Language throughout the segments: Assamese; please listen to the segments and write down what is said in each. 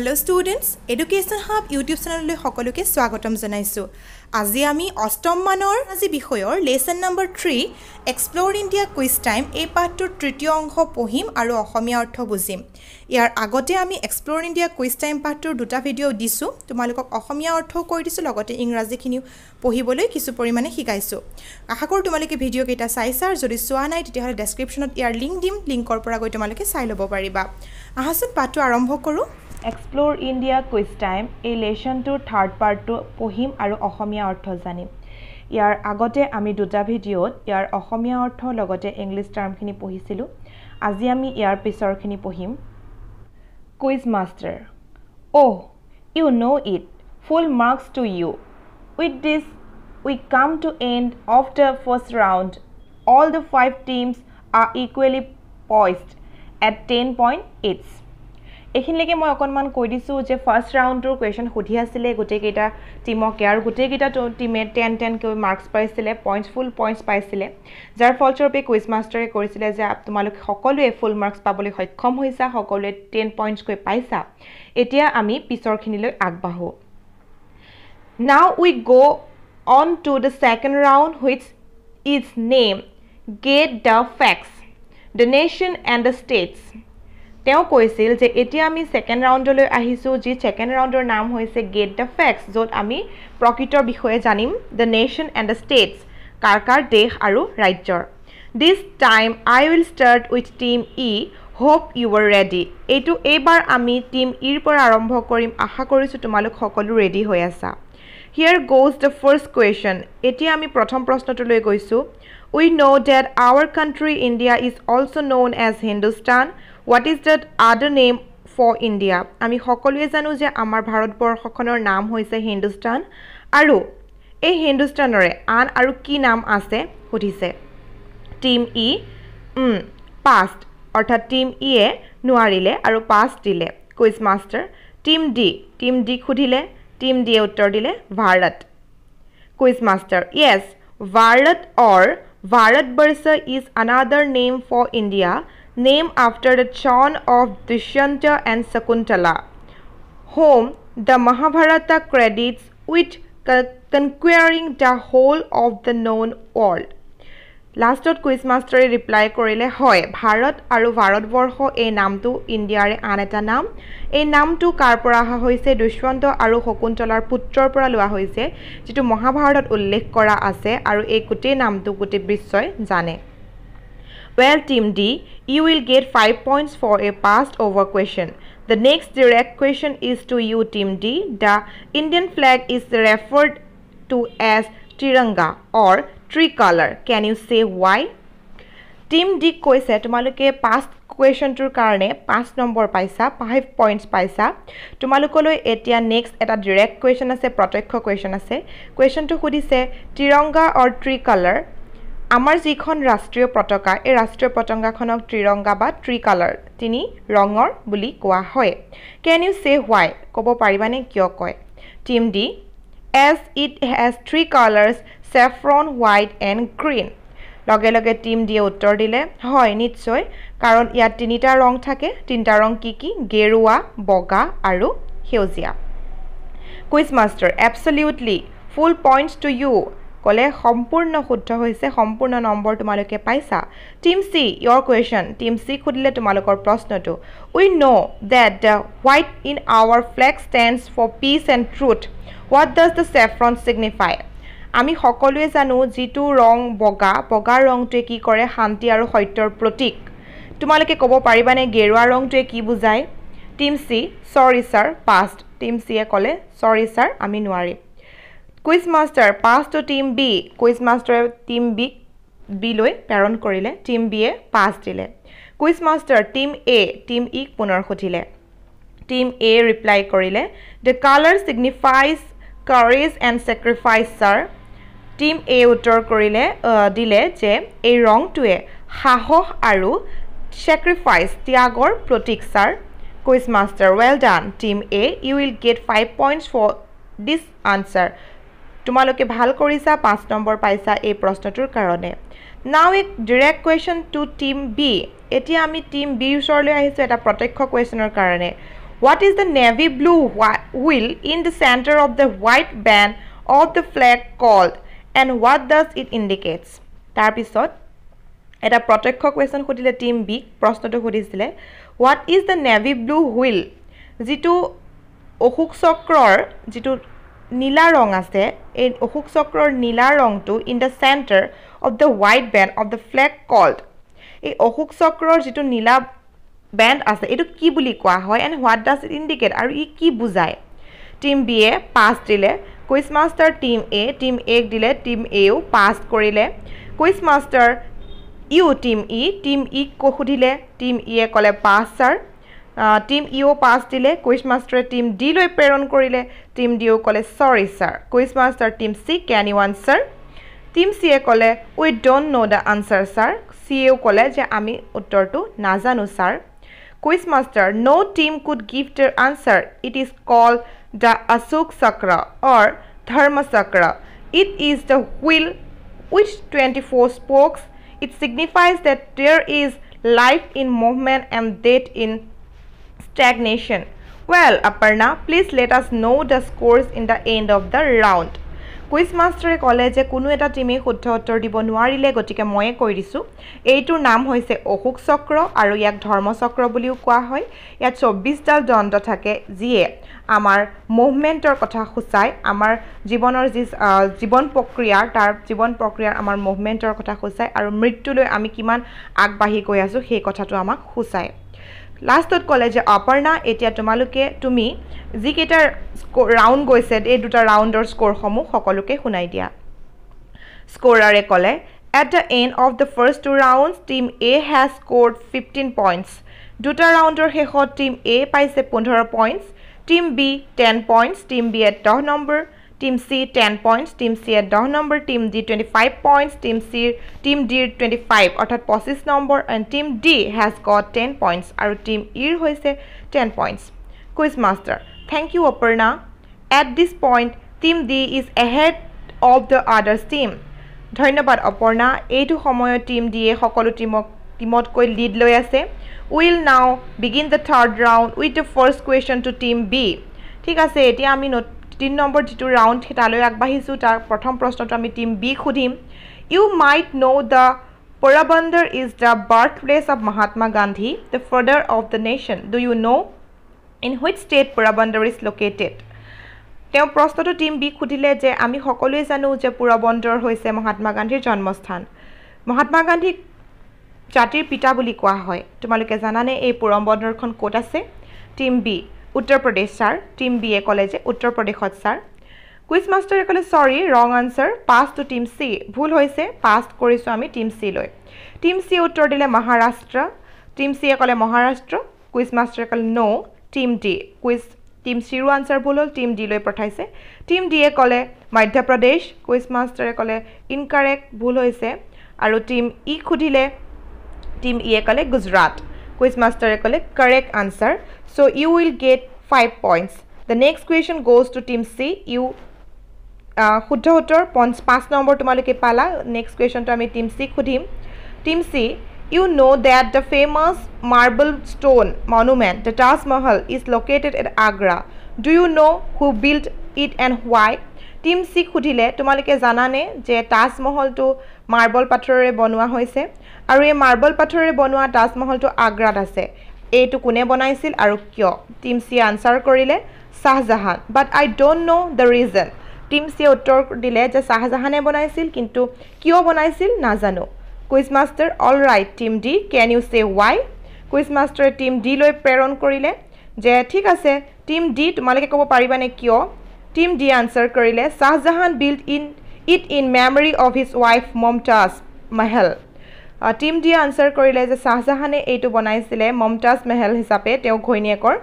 Hello' students education hub YouTube চেনেললৈ সকলোকে স্বাগতম জনাইছোঁ আজি আমি অষ্টমমানৰ আজি বিষয়ৰ lesson number three explore India quiz time এই পাঠটোৰ তৃতীয় অংশ পঢ়িম আৰু অসমীয়া অৰ্থ বুজিম ইয়াৰ আগতে আমি এক্সপ্ল'ৰ ইণ্ডিয়া কুইজ টাইম পাঠটোৰ দুটা ভিডিঅ' দিছোঁ তোমালোকক অসমীয়া অৰ্থও কৈ দিছোঁ লগতে ইংৰাজীখিনিও পঢ়িবলৈ কিছু পৰিমাণে শিকাইছোঁ আশা কৰোঁ তোমালোকে ভিডিঅ'কেইটা চাইছা আৰু যদি চোৱা নাই তেতিয়াহ'লে ডেছক্ৰিপশ্যনত ইয়াৰ লিংক দিম লিংকৰ পৰা গৈ তোমালোকে চাই ল'ব পাৰিবা আহাচোন পাঠটো আৰম্ভ কৰোঁ এক্সপ্ল'ৰ ইণ্ডিয়া কুইজ টাইম এই লেশ্যনটোৰ থাৰ্ড পাৰ্টটো পঢ়িম আৰু অসমীয়া অৰ্থ জানিম ইয়াৰ আগতে আমি দুটা ভিডিঅ'ত ইয়াৰ অসমীয়া অৰ্থৰ লগতে ইংলিছ টাৰ্মখিনি পঢ়িছিলোঁ আজি আমি ইয়াৰ পিছৰখিনি পঢ়িম quiz master oh' you know' it full marks to you with this we come to end of the first round all the five teams are equally poised at ten point eights এইখিনিলৈকে মই অকণমান কৈ দিছোঁ যে ফাৰ্ষ্ট ৰাউণ্ডটোৰ কুৱেশ্যন সুধি আছিলে গোটেইকেইটা টিমকে আৰু গোটেইকেইটা টিমে টেন টেনকৈ মাৰ্কছ পাইছিলে পইণ্টছ ফুল পইণ্টছ পাইছিলে যাৰ ফলস্বৰূপে কুইজ মাষ্টাৰে কৰিছিলে যে তোমালোকে সকলোৱে ফুল মাৰ্কছ পাবলৈ সক্ষম হৈছা সকলোৱে টেন পইণ্টছকৈ পাইছা এতিয়া আমি পিছৰখিনিলৈ আগবাঢ়োঁ now we go' on to the second round which is name get the facts the nation and the states তেওঁ কৈছিল যে এতিয়া আমি ছেকেণ্ড ৰাউণ্ডলৈ আহিছোঁ যি ছেকেণ্ড ৰাউণ্ডৰ নাম হৈছে গেট দ্য ফেক্টছ য'ত আমি প্ৰকৃতৰ বিষয়ে জানিম the nation and the states কাৰ কাৰ দেশ আৰু ৰাজ্যৰ this time I will start with team E hope you are ready এইটো এইবাৰ আমি টিম ইৰ e পৰা আৰম্ভ কৰিম আশা কৰিছোঁ তোমালোক সকলো ৰেডি হৈ আছা here goes the first question এতিয়া আমি প্ৰথম প্ৰশ্নটোলৈ গৈছোঁ we know' that our country India is also' known as Hindustan what is that other name for India আমি সকলোৱে জানো যে আমাৰ ভাৰতবৰ্ষখনৰ নাম হৈছে হিন্দুস্তান আৰু এই হিন্দুস্তানৰে আন আৰু কি নাম আছে সুধিছে টিম ই পাষ্ট অৰ্থাৎ টিম ইয়ে e নোৱাৰিলে আৰু পাষ্ট দিলে quiz master team D team D সুধিলে টিম ডিয়ে উত্তৰ দিলে Bharat quiz master yes Bharat or Bharatvarsha is another name for India named after the son of Dushyanta and Sakuntala, whom the Mahabharata credits with conquering the whole of the known world. লাষ্টত কুইজ মাষ্টাৰে ৰিপ্লাই কৰিলে হয় ভাৰত আৰু ভাৰতবৰ্ষ এই নামটো ইণ্ডিয়াৰে আন এটা নাম এই নামটো কাৰ পৰা অহা হৈছে দুষ্যন্ত আৰু শকুন্তলাৰ পুত্ৰৰ পৰা লোৱা হৈছে যিটো মহাভাৰতত উল্লেখ কৰা আছে আৰু এই গোটেই নামটো গোটেই বিশ্বই জানে Well, team D, you will get 5 points for a passed over question. The next direct question is to you, team D. The Indian flag is referred to as Tiranga or tricolor. Can you say why? Team D koise tumaluke past question tur karne past number paisa 5 points paisa tumalukoloi etia next eta direct question ase protokkho question ase question tu khudise tiranga or tricolor আমাৰ যিখন ৰাষ্ট্ৰীয় পতাকা এই ৰাষ্ট্ৰীয় পতংগাখনক ত্ৰিৰংগা বা কালাৰ তিনি ৰঙৰ বুলি কোৱা হয় কেন ইউ ছে হোৱাই ক'ব পাৰিবানে কিয় কয় team D as it has three colours saffron white and green লগে লগে টিম ডিয়ে উত্তৰ দিলে হয় নিশ্চয় কাৰণ ইয়াত তিনিটা ৰং থাকে তিনিটা ৰং কি কি গেৰুৱা বগা আৰু সেউজীয়া quiz master absolutely full point to you ক'লে সম্পূৰ্ণ শুদ্ধ হৈছে সম্পূৰ্ণ নম্বৰ তোমালোকে পাইছা team C your question team C সুধিলে তোমালোকৰ প্ৰশ্নটো we know' that the white in our flag stands for peace and truth what does the saffron signify আমি সকলোৱে জানো যিটো ৰং বগা বগা ৰংটোৱে কি কৰে শান্তি আৰু সত্যৰ প্ৰতীক তোমালোকে ক'ব পাৰিবানে গেৰুৱা ৰংটোৱে কি বুজায় team C sorry sir pass team চিয়ে ক'লে চৰি ছাৰ আমি নোৱাৰিম কুইজ মাষ্টাৰ পাঁচটো টীম বি কুইজ মাষ্টাৰে টীম বি বিলৈ প্ৰেৰণ কৰিলে টীম বিয়ে পাঁচ দিলে quiz master team A team ইক পুনৰ সুধিলে টীম এ ৰিপ্লাই কৰিলে the colour signifies courage and sacrifice sir team A উত্তৰ কৰিলে দিলে যে এই ৰংটোৱে সাহস আৰু ছেক্ৰিফাইচ ত্যাগৰ প্ৰতীক sir quiz master well done team A you will get five point for this answer তোমালোকে ভাল কৰিছা পাঁচ নম্বৰ পাইছা এই প্ৰশ্নটোৰ কাৰণে now a direct question to team B এতিয়া আমি টিম বিৰ ওচৰলৈ আহিছোঁ এটা প্ৰত্যক্ষ কুৱেশ্যনৰ কাৰণে what is the navy blue wheel in the centre of the white band of the flag called and what does it indicates তাৰপিছত এটা প্ৰত্যক্ষ কুৱেশ্যন সুধিলে টিম বিক প্ৰশ্নটো সুধিছিলে what is the navy blue wheel যিটো অশোক চক্ৰৰ যিটো নীলা ৰং আছে এই অশোক চক্ৰৰ নীলা ৰংটো in the centre of the white band of the flag called এই অশোক চক্ৰৰ যিটো নীলা বেণ্ড আছে এইটো কি বুলি কোৱা হয় and what does it indicate আৰু ই কি বুজায় টিম বিয়ে পাছ দিলে quiz master team A team এক দিলে টিম এও পাছ কৰিলে quiz master you team E team ইক সুধিলে টিম ইয়ে e ক'লে পাছ ছাৰ টিম ইও পাছ দিলে কুইজ মাষ্টাৰে টিম ডিলৈ প্ৰেৰণ কৰিলে টিম ডিও ক'লে sorry sir quiz master team C can you answer team চিয়ে ক'লে we don't know' the answer sir চিয়েও ক'লে যে আমি উত্তৰটো নাজানো sir quiz master no' team could give their answer it is called the Ashoka Chakra or Dharma Chakra it is the wheel with twenty four spokes it signifies that there is life in movement and death in stagnation. Well, Aparna, please let us know the scores in the end of the round. Quiz মাষ্টাৰে ক'লে যে কোনো এটা টীমেই শুদ্ধ উত্তৰ দিব নোৱাৰিলে গতিকে ময়ে কৈ দিছোঁ এইটোৰ নাম হৈছে অশোক চক্ৰ আৰু ইয়াক ধৰ্মচক্ৰ বুলিও কোৱা হয় ইয়াত চৌব্বিছডাল দণ্ড থাকে যিয়ে আমাৰ মুভমেণ্টৰ কথা সূচায় আমাৰ জীৱনৰ যি জীৱন প্ৰক্ৰিয়াৰ তাৰ জীৱন প্ৰক্ৰিয়াৰ আমাৰ মুভমেণ্টৰ কথা সূচায় আৰু মৃত্যুলৈ আমি কিমান আগবাঢ়ি গৈ আছোঁ সেই কথাটো আমাক সূচায় লাষ্টত ক'লে যে অপৰ্ণা এতিয়া তোমালোকে তুমি যিকেইটা স্ক'ৰ ৰাউণ্ড গৈছে এই দুটা ৰাউণ্ডৰ স্ক'ৰসমূহ সকলোকে শুনাই দিয়া স্ক'ৰাৰে ক'লে at the end of the first two round team A has score fifteen points দুটা ৰাউণ্ডৰ শেষত টীম এ পাইছে পোন্ধৰ points team B ten points team বিয়ে দহ number team C ten points team চিয়ে দহ number team D twenty five points team চিৰ টিম ডিৰ টুৱেণ্টি ফাইভ অৰ্থাৎ পঁচিছ number and team D has got ten points আৰু টিম ইৰ হৈছে ten points quiz master thank you Aparna at this point team D is ahead of the others team ধন্যবাদ অপৰ্ণা এইটো সময়ত টিম ডিয়ে সকলো টীমক টীমতকৈ লিড লৈ আছে will now begin the third round with the first question to team B ঠিক আছে এতিয়া আমি ফিফটিন নম্বৰ যিটো ৰাউণ্ড তালৈ আগবাঢ়িছোঁ তাৰ প্ৰথম প্ৰশ্নটো আমি টিম বি সুধিম you might know' the Porbandar is the birth place of Mahatma Gandhi the father of the nation do you know' in which state Porbandar is located তেওঁ প্ৰশ্নটো টিম বি সুধিলে যে আমি সকলোৱে জানো যে পুৰবন্দৰ হৈছে মহাত্মা গান্ধীৰ জন্মস্থান মহাত্মা গান্ধীক জাতিৰ পিতা বুলি কোৱা হয় তোমালোকে জানানে এই পুৰম বন্দৰখন ক'ত আছে টিম বি উত্তৰ প্ৰদেশ ছাৰ টীম বিয়ে ক'লে যে উত্তৰ প্ৰদেশত ছাৰ কুইজ মাষ্টাৰে ক'লে sorry wrong answer passed to team C ভুল হৈছে পাষ্ট কৰিছোঁ আমি টীম চিলৈ টীম চিয়ে উত্তৰ দিলে মহাৰাষ্ট্ৰ টীম চিয়ে ক'লে মহাৰাষ্ট্ৰ কুইজ মাষ্টাৰে ক'লে no' team D quiz team চিৰো আনচাৰ ভুল হ'ল টীম ডিলৈ পঠাইছে টীম ডিয়ে ক'লে মধ্যপ্ৰদেশ কুইজ মাষ্টাৰে ক'লে ইনকাৰেক্ট ভুল হৈছে আৰু টীম ই e সুধিলে টীম ইয়ে e ক'লে গুজৰাট কুইজ মাষ্টাৰে ক'লে correct answer so' you will get five points the next question goes to team C you শুদ্ধ উত্তৰ পঞ্চ পাঁচ নম্বৰ তোমালোকে পালা নেক্সট কুৱেশ্যনটো আমি টিম চিক সুধিম team C you know' that the famous marble stone monument the Taj Mahal is located at Agra do you know' who build it and why team চিক সুধিলে তোমালোকে জানানে যে তাজমহলটো মাৰ্বল পাথৰেৰে বনোৱা হৈছে আৰু এই মাৰ্বল পাথৰেৰে বনোৱা তাজমহলটো আগ্ৰাত আছে এইটো কোনে বনাইছিল আৰু কিয় টিম চিয়ে আনচাৰ কৰিলে Shah Jahan but I don't know' the reason team চিয়ে উত্তৰ দিলে যে শ্বাহজাহানে বনাইছিল কিন্তু কিয় বনাইছিল নাজানো quiz master all right team D can you say why quiz মাষ্টাৰে টিম ডিলৈ প্ৰেৰণ কৰিলে যে ঠিক আছে টিম ডি তোমালোকে ক'ব পাৰিবানে কিয় টিম ডি আনচাৰ কৰিলে Shah Jahan build in it in memory of his wife Mumtaz Mahal team ডিয়ে আনচাৰ কৰিলে যে শ্বাহজাহানে এইটো বনাইছিলে মমতাজ মেহেল হিচাপে তেওঁ ঘৈণীয়েকৰ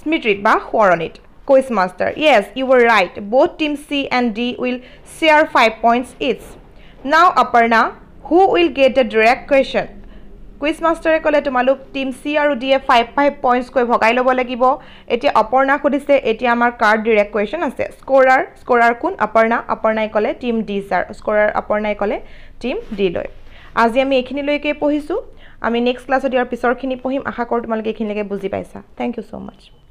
স্মৃতিত বা সোঁৱৰণিত quiz master yes you are right both team C and D will share five points it's now Aparna who will get the direct question quiz মাষ্টাৰে ক'লে তোমালোক টিম চি আৰু ডিয়ে ফাইভ ফাইভ পইণ্টছকৈ ভগাই ল'ব লাগিব এতিয়া অপৰ্ণা সুধিছে এতিয়া আমাৰ কাৰ ডিৰেক্ট কুৱেশ্যন আছে স্ক'ৰাৰ স্ক'ৰাৰ কোন অপাৰ্ণা অপাৰ্ণাই ক'লে টিম ডি ছাৰ স্ক'ৰাৰ অপাৰ্ণাই ক'লে টিম ডি লৈ আজি আমি এইখিনিলৈকে পঢ়িছোঁ আমি নেক্সট ক্লাছত ইয়াৰ পিছৰখিনি পঢ়িম আশা কৰোঁ তোমালোকে এইখিনিলৈকে বুজি পাইছা থেংক ইউ ছ' মাছ